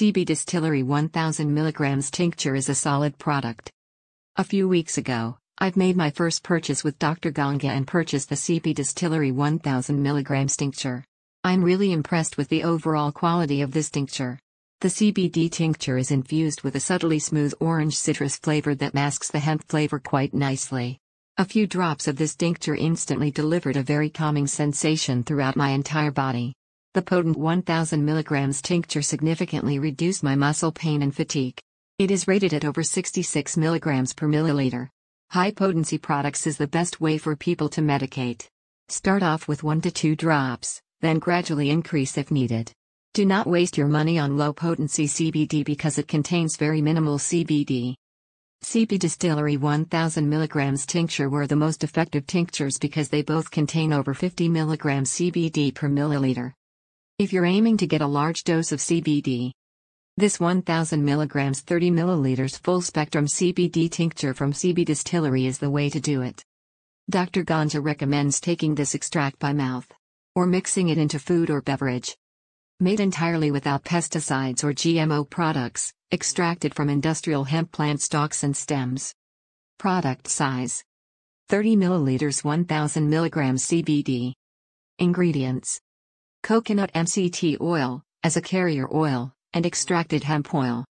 CB Distillery 1000 mg tincture is a solid product. A few weeks ago, I've made my first purchase with Dr. Ganga and purchased the CB Distillery 1000 mg tincture. I'm really impressed with the overall quality of this tincture. The CBD tincture is infused with a subtly smooth orange citrus flavor that masks the hemp flavor quite nicely. A few drops of this tincture instantly delivered a very calming sensation throughout my entire body. The potent 1000 mg tincture significantly reduced my muscle pain and fatigue. It is rated at over 66 mg per milliliter. High potency products is the best way for people to medicate. Start off with 1 to 2 drops, then gradually increase if needed. Do not waste your money on low potency CBD because it contains very minimal CBD. CB Distillery 1000 mg tincture were the most effective tinctures because they both contain over 50 mg CBD per milliliter. If you're aiming to get a large dose of CBD, this 1000 mg 30 ml full spectrum CBD tincture from CB Distillery is the way to do it. Dr. Ganja recommends taking this extract by mouth or mixing it into food or beverage. Made entirely without pesticides or GMO products, extracted from industrial hemp plant stalks and stems. Product size 30 ml 1000 mg CBD. Ingredients coconut MCT oil, as a carrier oil, and extracted hemp oil.